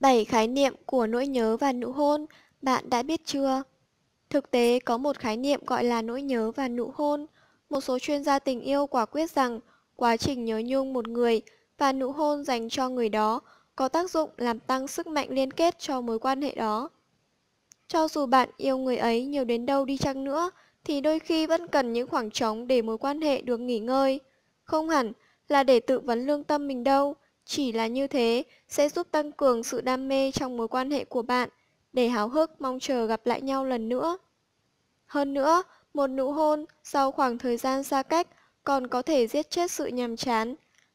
bảy khái niệm của nỗi nhớ và nụ hôn, bạn đã biết chưa? Thực tế có một khái niệm gọi là nỗi nhớ và nụ hôn. Một số chuyên gia tình yêu quả quyết rằng quá trình nhớ nhung một người và nụ hôn dành cho người đó có tác dụng làm tăng sức mạnh liên kết cho mối quan hệ đó. Cho dù bạn yêu người ấy nhiều đến đâu đi chăng nữa, thì đôi khi vẫn cần những khoảng trống để mối quan hệ được nghỉ ngơi. Không hẳn là để tự vấn lương tâm mình đâu, chỉ là như thế sẽ giúp tăng cường sự đam mê trong mối quan hệ của bạn để háo hức mong chờ gặp lại nhau lần nữa. Hơn nữa, một nụ hôn sau khoảng thời gian xa cách còn có thể giết chết sự nhàm chán,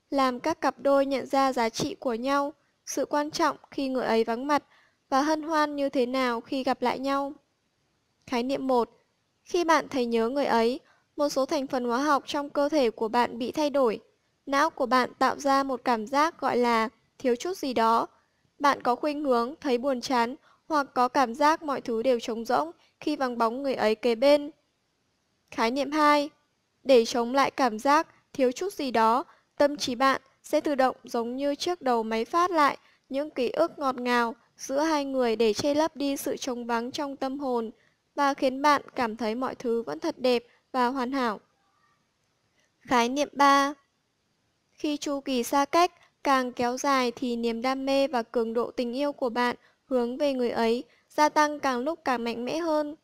làm các cặp đôi nhận ra giá trị của nhau, sự quan trọng khi người ấy vắng mặt và hân hoan như thế nào khi gặp lại nhau. Khái niệm 1. Khi bạn thấy nhớ người ấy, một số thành phần hóa học trong cơ thể của bạn bị thay đổi, não của bạn tạo ra một cảm giác gọi là thiếu chút gì đó. Bạn có khuynh hướng thấy buồn chán hoặc có cảm giác mọi thứ đều trống rỗng khi vắng bóng người ấy kế bên. Khái niệm 2. Để chống lại cảm giác thiếu chút gì đó, tâm trí bạn sẽ tự động giống như chiếc đầu máy phát lại những ký ức ngọt ngào giữa hai người để che lấp đi sự trống vắng trong tâm hồn và khiến bạn cảm thấy mọi thứ vẫn thật đẹp và hoàn hảo. Khái niệm 3 khi chu kỳ xa cách càng kéo dài thì niềm đam mê và cường độ tình yêu của bạn hướng về người ấy gia tăng càng lúc càng mạnh mẽ hơn.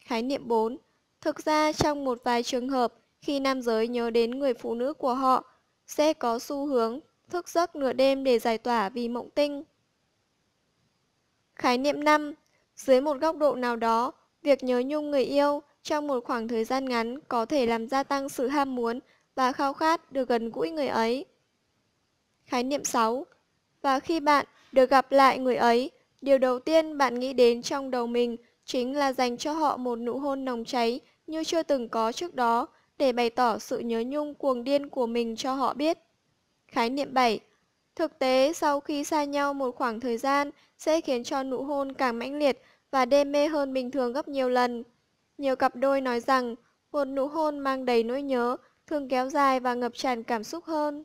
Khái niệm 4. Thực ra trong một vài trường hợp, khi nam giới nhớ đến người phụ nữ của họ, sẽ có xu hướng thức giấc nửa đêm để giải tỏa vì mộng tinh. Khái niệm 5. Dưới một góc độ nào đó, việc nhớ nhung người yêu trong một khoảng thời gian ngắn có thể làm gia tăng sự ham muốn và khao khát được gần gũi người ấy. Khái niệm 6. Và khi bạn được gặp lại người ấy, điều đầu tiên bạn nghĩ đến trong đầu mình chính là dành cho họ một nụ hôn nồng cháy như chưa từng có trước đó để bày tỏ sự nhớ nhung cuồng điên của mình cho họ biết. Khái niệm 7. Thực tế, sau khi xa nhau một khoảng thời gian sẽ khiến cho nụ hôn càng mãnh liệt và đê mê hơn bình thường gấp nhiều lần. Nhiều cặp đôi nói rằng một nụ hôn mang đầy nỗi nhớ thường kéo dài và ngập tràn cảm xúc hơn.